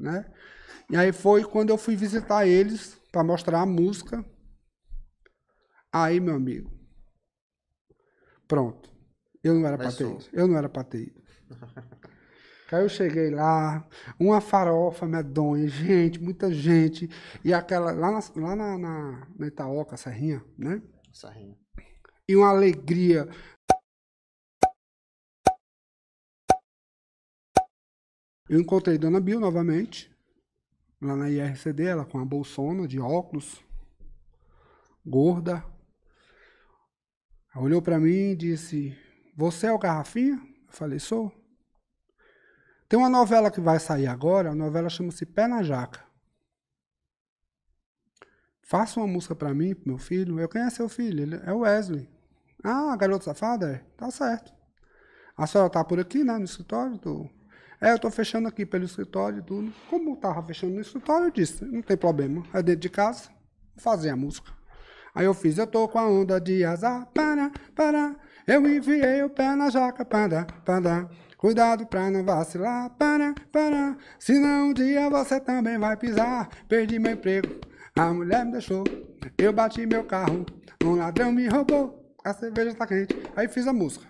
né? E aí foi quando eu fui visitar eles para mostrar a música. Aí, meu amigo, pronto. Eu não era para ter isso. Eu não era para ter ido. Aí eu cheguei lá, uma farofa medonha, gente, muita gente. E aquela, lá na, lá na, na, na Itaoca, Serrinha, né? Serrinha. E uma alegria Eu encontrei Dona Bill novamente, lá na IRCD, ela com a bolsona de óculos, gorda. Ela olhou para mim e disse: Você é o Garrafinha? Eu falei: Sou. Tem uma novela que vai sair agora, a novela chama-se Pé na Jaca. Faça uma música para mim, pro meu filho. Eu conheço seu filho, ele é o Wesley. Ah, garoto É. Tá certo. A senhora tá por aqui, né, no escritório? Tô. É, eu estou fechando aqui pelo escritório e tudo. Como eu estava fechando no escritório, eu disse, não tem problema. É dentro de casa, vou fazer a música. Aí eu fiz, eu tô com a onda de azar, para, para. Eu enviei o pé na jaca, para, para. Cuidado pra não vacilar, para, para. Senão um dia você também vai pisar. Perdi meu emprego, a mulher me deixou. Eu bati meu carro, um ladrão me roubou. A cerveja tá quente. Aí fiz a música,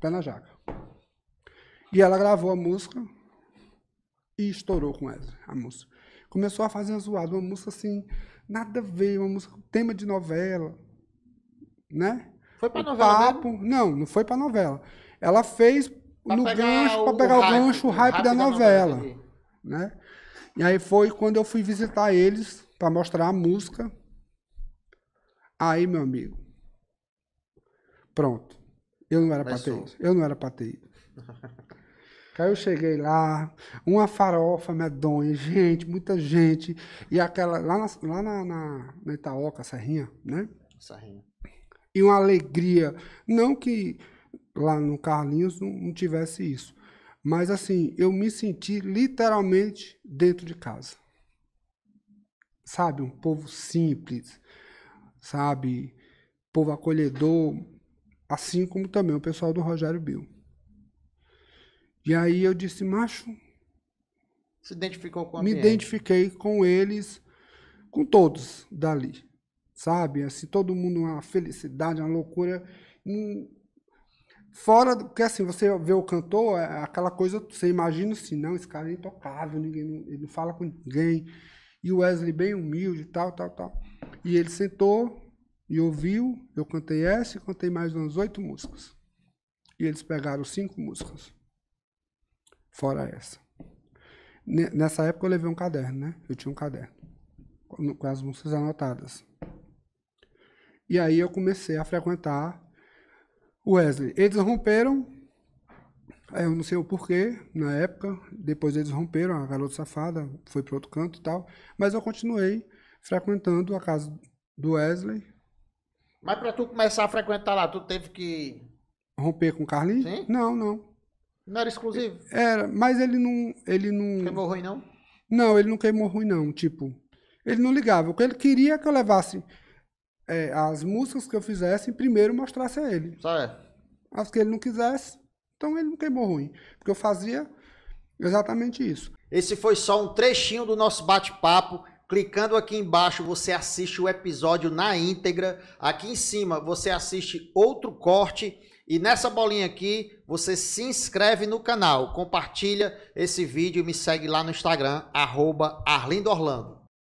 pé na jaca. E ela gravou a música e estourou com ela a música. Começou a fazer zoada, uma música assim, nada a ver, uma música, tema de novela, né? Foi pra o novela papo, mesmo? Não, não foi pra novela. Ela fez pra no gancho, para pegar o, gancho, o hype, o hype da, da, novela, novela né? E aí foi quando eu fui visitar eles para mostrar a música. Aí, meu amigo, pronto. Eu não era pra ter isso. Eu não era pra ter isso. Aí eu cheguei lá, uma farofa medonha, gente, muita gente. E aquela, lá na, lá na, na, na Itaoca, Serrinha, né? Serrinha. E uma alegria. Não que lá no Carlinhos não, não tivesse isso. Mas assim, eu me senti literalmente dentro de casa. Sabe? Um povo simples, sabe? Povo acolhedor, assim como também o pessoal do Rogério Bill. E aí eu disse, macho. Se identificou com o ambiente. Me identifiquei com eles, com todos dali. Sabe? Assim, todo mundo, uma felicidade, uma loucura. Hum, fora, porque assim, você vê o cantor, é aquela coisa, você imagina assim, não, esse cara é intocável, ninguém, ele não fala com ninguém. E o Wesley bem humilde, tal, tal, tal. E ele sentou e ouviu, eu cantei essa e cantei mais umas oito músicas. E eles pegaram cinco músicas fora essa. Nessa época eu levei um caderno, né? Eu tinha um caderno com as músicas anotadas. E aí eu comecei a frequentar o Wesley. Eles romperam, eu não sei o porquê, na época. Depois eles romperam, a garota safada foi para outro canto e tal. Mas eu continuei frequentando a casa do Wesley. Mas para tu começar a frequentar lá, tu teve que... Romper com o Carlinhos? Sim? Não, não. Não era exclusivo? Era, mas ele não. Ele não. Queimou ruim, não? Não, ele não queimou ruim, não. Tipo, ele não ligava. O que ele queria é que eu levasse é, as músicas que eu fizesse primeiro mostrasse a ele. é. As que ele não quisesse, então ele não queimou ruim. Porque eu fazia exatamente isso. Esse foi só um trechinho do nosso bate-papo. Clicando aqui embaixo, você assiste o episódio na íntegra. Aqui em cima, você assiste outro corte. E nessa bolinha aqui, você se inscreve no canal, compartilha esse vídeo e me segue lá no Instagram, arroba Arlindo Orlando.